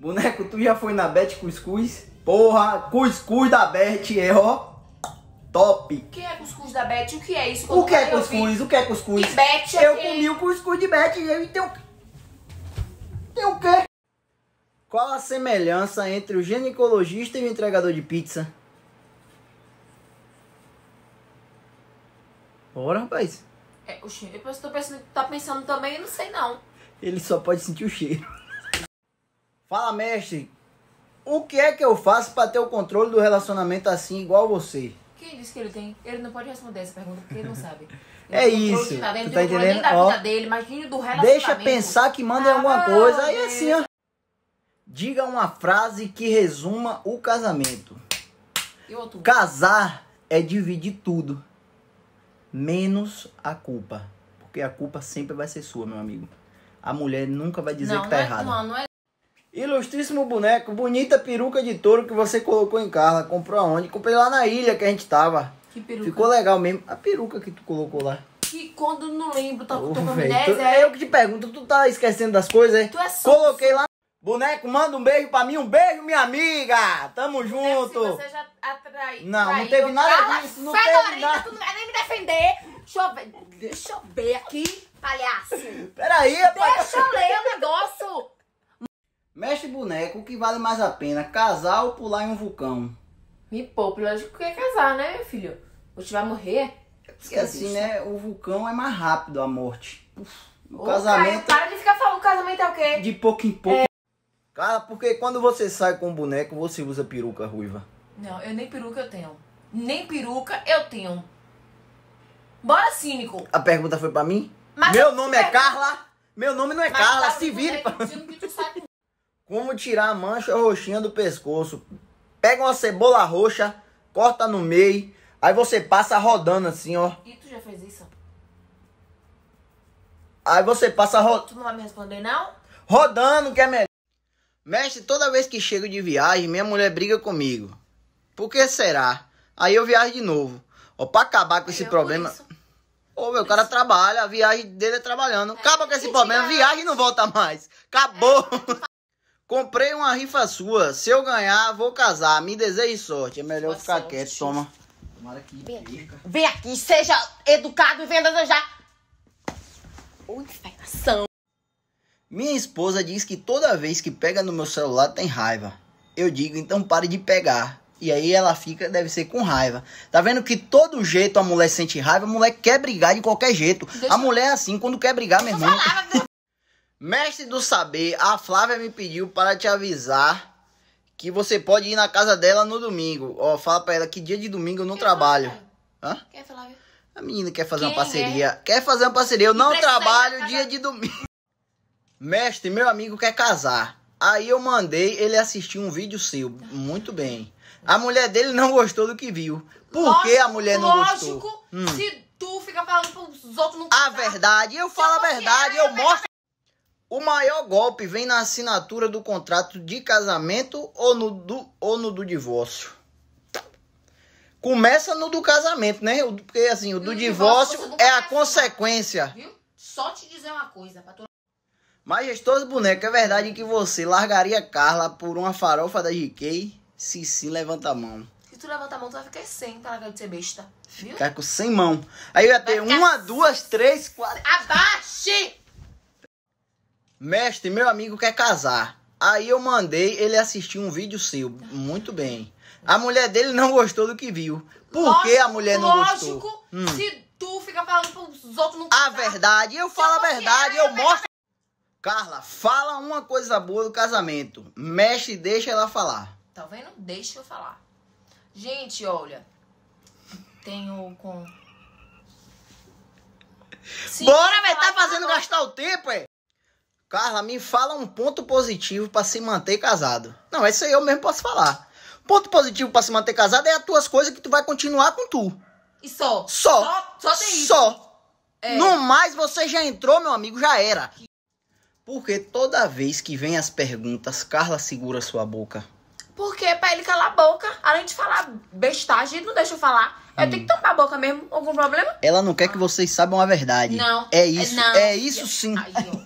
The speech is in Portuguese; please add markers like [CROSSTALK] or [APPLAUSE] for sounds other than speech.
Boneco, tu já foi na Bet Cuscuz? Porra, Cuscuz da Bet é, ó, top. O que é cuscuz da Bet? O que é isso? Quando o que é cuscuz? O que é cuscuz? Bet é Eu que... comi o cuscuz de Bet e eu tenho... Tem o quê? Qual a semelhança entre o ginecologista e o entregador de pizza? Bora, rapaz. É, eu tô pensando, tá pensando também, eu não sei não. Ele só pode sentir o cheiro. Fala, mestre. O que é que eu faço para ter o controle do relacionamento assim, igual você? Quem disse que ele tem? Ele não pode responder essa pergunta porque ele não sabe. [LAUGHS] Ele é isso. ele tá tu tá entendendo? Nem da vida dele, imagine do relacionamento. Deixa pensar que manda ah, alguma coisa. Aí é assim, ó. Diga uma frase que resuma o casamento. Casar é dividir tudo, menos a culpa. Porque a culpa sempre vai ser sua, meu amigo. A mulher nunca vai dizer não, que tá é, errada. Não, não é... Ilustríssimo boneco, bonita peruca de touro que você colocou em casa. Comprou aonde? Comprei lá na ilha que a gente tava. Que peruca? Ficou legal mesmo. A peruca que tu colocou lá. Que quando não lembro, tá oh, com amnésia. É eu que te pergunto, tu tá esquecendo das coisas, hein? É? Tu é só Coloquei lá. Boneco, manda um beijo pra mim, um beijo, minha amiga! Tamo boneco, junto! Se você já não, traiu. não teve nada Carla disso, não fedorita, teve nada. tu não vai nem me defender! Deixa eu ver, deixa eu ver aqui, palhaço! Peraí, rapaz! Deixa eu ler o negócio! Mestre boneco, o que vale mais a pena, casar ou pular em um vulcão? Me poupe, lógico que é casar, né, meu filho? Você vai morrer? É porque assim, né, o vulcão é mais rápido a morte. Uf, o Ô, casamento... cara, para de ficar falando, o casamento é o quê? De pouco em pouco. É... Cara, porque quando você sai com um boneco, você usa peruca ruiva. Não, eu nem peruca eu tenho. Nem peruca eu tenho. Bora, cínico. A pergunta foi pra mim? Mas Meu nome é Carla. Meu nome não é Mas Carla. Tá, se vire. Pra... Como tirar a mancha roxinha do pescoço? Pega uma cebola roxa, corta no meio, aí você passa rodando assim, ó. E tu já fez isso? Aí você passa rodando. Tu não vai me responder, não? Rodando que é melhor. Mestre, toda vez que chego de viagem, minha mulher briga comigo. Por que será? Aí eu viajo de novo. Ó, pra acabar com esse eu problema. Ô, meu, o cara trabalha, a viagem dele é trabalhando. É, Acaba com esse problema, viagem não volta mais. Acabou! É. Comprei uma rifa sua. Se eu ganhar, vou casar. Me deseje sorte. É melhor Boa ficar sorte. quieto. Toma. Tomara que Vem aqui. Fica. Vem aqui. Seja educado e venha já. Ou infernação. Minha esposa diz que toda vez que pega no meu celular tem raiva. Eu digo, então pare de pegar. E aí ela fica, deve ser com raiva. Tá vendo que todo jeito a mulher sente raiva, a mulher quer brigar de qualquer jeito. Deixa a mulher é assim, quando quer brigar, meu irmão. Mestre do Saber, a Flávia me pediu para te avisar que você pode ir na casa dela no domingo. Ó, fala para ela que dia de domingo eu não trabalho. Hã? Flávia? A menina quer fazer uma parceria. É? Quer fazer uma parceria. Eu não trabalho dia de domingo. Mestre, meu amigo quer casar. Aí eu mandei ele assistir um vídeo seu. Muito bem. A mulher dele não gostou do que viu. Por lógico, que a mulher não lógico, gostou? Lógico, hum. se tu fica falando pros outros não A verdade, eu falo a verdade, eu é mostro. O maior golpe vem na assinatura do contrato de casamento ou no do, ou no do divórcio? Começa no do casamento, né? Porque assim, o do divórcio, é a consequência. Viu? Só te dizer uma coisa, pra tu... Majestoso boneco, é verdade que você largaria Carla por uma farofa da GK? Se sim, levanta a mão. Se tu levanta a mão, tu vai ficar sem pra tá largar de ser besta. Viu? Ficar com sem mão. Aí vai ter uma, duas, três, quatro. Abaixe! Mestre, meu amigo quer casar. Aí eu mandei ele assistir um vídeo seu. Muito bem. A mulher dele não gostou do que viu. Por lógico, que a mulher não gostou? Lógico, hum. se tu fica falando pros outros não casar. A verdade, eu falo a verdade, é eu, eu mostro. Carla, fala uma coisa boa do casamento. Mestre, deixa ela falar. Tá vendo? Deixa eu falar. Gente, olha. Tenho com. Sim, Bora, velho. Tá fazendo gastar o tempo, é? Carla, me fala um ponto positivo para se manter casado. Não, isso aí eu mesmo posso falar. Ponto positivo para se manter casado é as tuas coisas que tu vai continuar com tu. E só. Só. Só, só tem isso. Só. É. No mais, você já entrou, meu amigo, já era. Porque toda vez que vem as perguntas, Carla segura sua boca. Porque quê? pra ele calar a boca, além de falar bestagem, não deixa eu falar. Eu hum. tenho que tampar a boca mesmo. Algum problema? Ela não quer que vocês saibam a verdade. Não. É isso. É não. É isso sim. Ai,